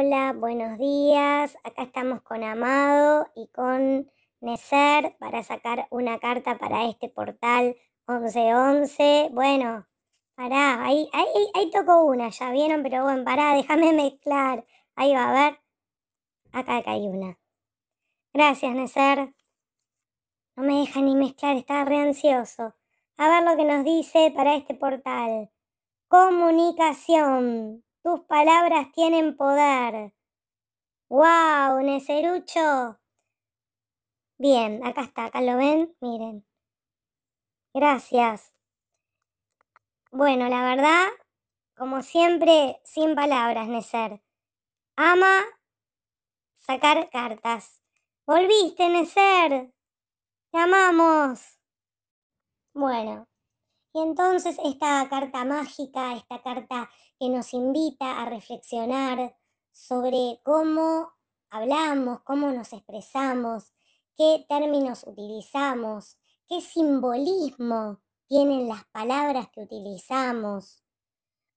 Hola, buenos días. Acá estamos con Amado y con Necer para sacar una carta para este portal 1111. Bueno, pará, ahí, tocó una, ya vieron, pero bueno, pará, déjame mezclar. Ahí va, a ver. Acá, acá hay una. Gracias, Neser, No me deja ni mezclar, estaba re ansioso. A ver lo que nos dice para este portal. Comunicación. Tus palabras tienen poder. ¡Wow, Necerucho! Bien, acá está, acá lo ven, miren. Gracias. Bueno, la verdad, como siempre, sin palabras, Necer. Ama sacar cartas. Volviste, Necer. Te amamos. Bueno, y entonces esta carta mágica, esta carta que nos invita a reflexionar sobre cómo hablamos, cómo nos expresamos, qué términos utilizamos, qué simbolismo tienen las palabras que utilizamos,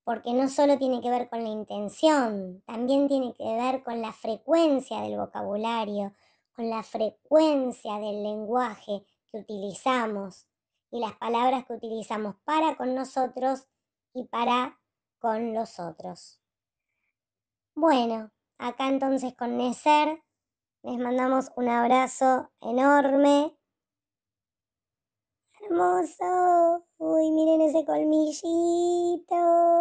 porque no solo tiene que ver con la intención, también tiene que ver con la frecuencia del vocabulario, con la frecuencia del lenguaje que utilizamos y las palabras que utilizamos para con nosotros y para con los otros. Bueno, acá entonces con Necer les mandamos un abrazo enorme. Hermoso. Uy, miren ese colmillito.